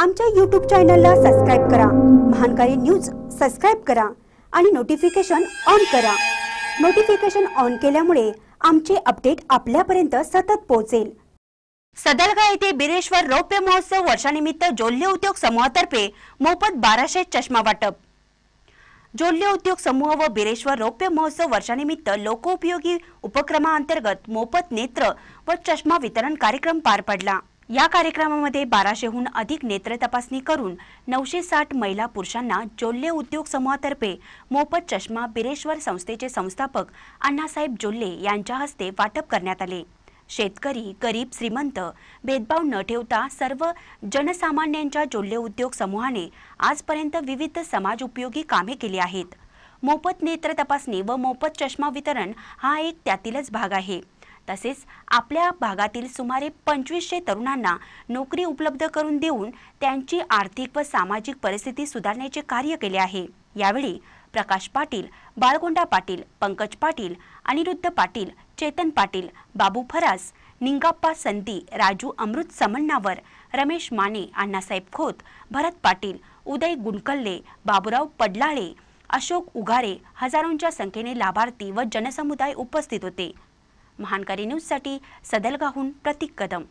आमच्या यूट्यूब चॅनलला सबस्क्राईब करा महानकारी न्यूज सबस्क्राईब करा आणि नोटिफिकेशन ऑन करा नोटिफिकेशन ऑन केल्यामुळे आमचे अपडेट आपल्यापर्यंत सतत पोहोचेल सदलगा येथे बिरेश्वर रौप्य महोत्सव वर्षानिमित्त जोल्य उद्योग समूहातर्फे मोफत बाराशे चष्मा वाटप जोल्य उद्योग समूह व बिरेश्वर रौप्य महोत्सव वर्षानिमित्त लोकोपयोगी उपक्रमाअंतर्गत मोफत नेत्र व चष्मा वितरण कार्यक्रम पार पडला या कार्यक्रमामध्ये बाराशेहून अधिक नेत्र तपासणी करून नऊशे साठ महिला पुरुषांना जोल्ले उद्योग समूहातर्फे मोफत चष्मा बिरेश्वर संस्थेचे संस्थापक अण्णासाहेब जोल्ले यांच्या हस्ते वाटप करण्यात आले शेतकरी गरीब श्रीमंत भेदभाव न ठेवता सर्व जनसामान्यांच्या जोल्ले उद्योग समूहाने आजपर्यंत विविध समाज उपयोगी कामे केली आहेत मोफत नेत्र तपासणी व मोफत चष्मा वितरण हा एक त्यातीलच भाग आहे तसेच आपल्या भागातील सुमारे पंचवीसशे तरुणांना नोकरी उपलब्ध करून देऊन त्यांची आर्थिक व सामाजिक परिस्थिती सुधारण्याचे कार्य केले आहे यावेळी प्रकाश पाटील बाळगोंडा पाटील पंकज पाटील अनिरुद्ध पाटील चेतन पाटील बाबू फरास निंगाप्पा संती राजू अमृत समन्नावर रमेश माने अण्णासाहेब खोत भरत पाटील उदय गुणकल्ले बाबुराव पडलाळे अशोक उघारे हजारोंच्या संख्येने लाभार्थी व जनसमुदाय उपस्थित होते महानकारी न्यूजसाठी सदलगाहून प्रतीक कदम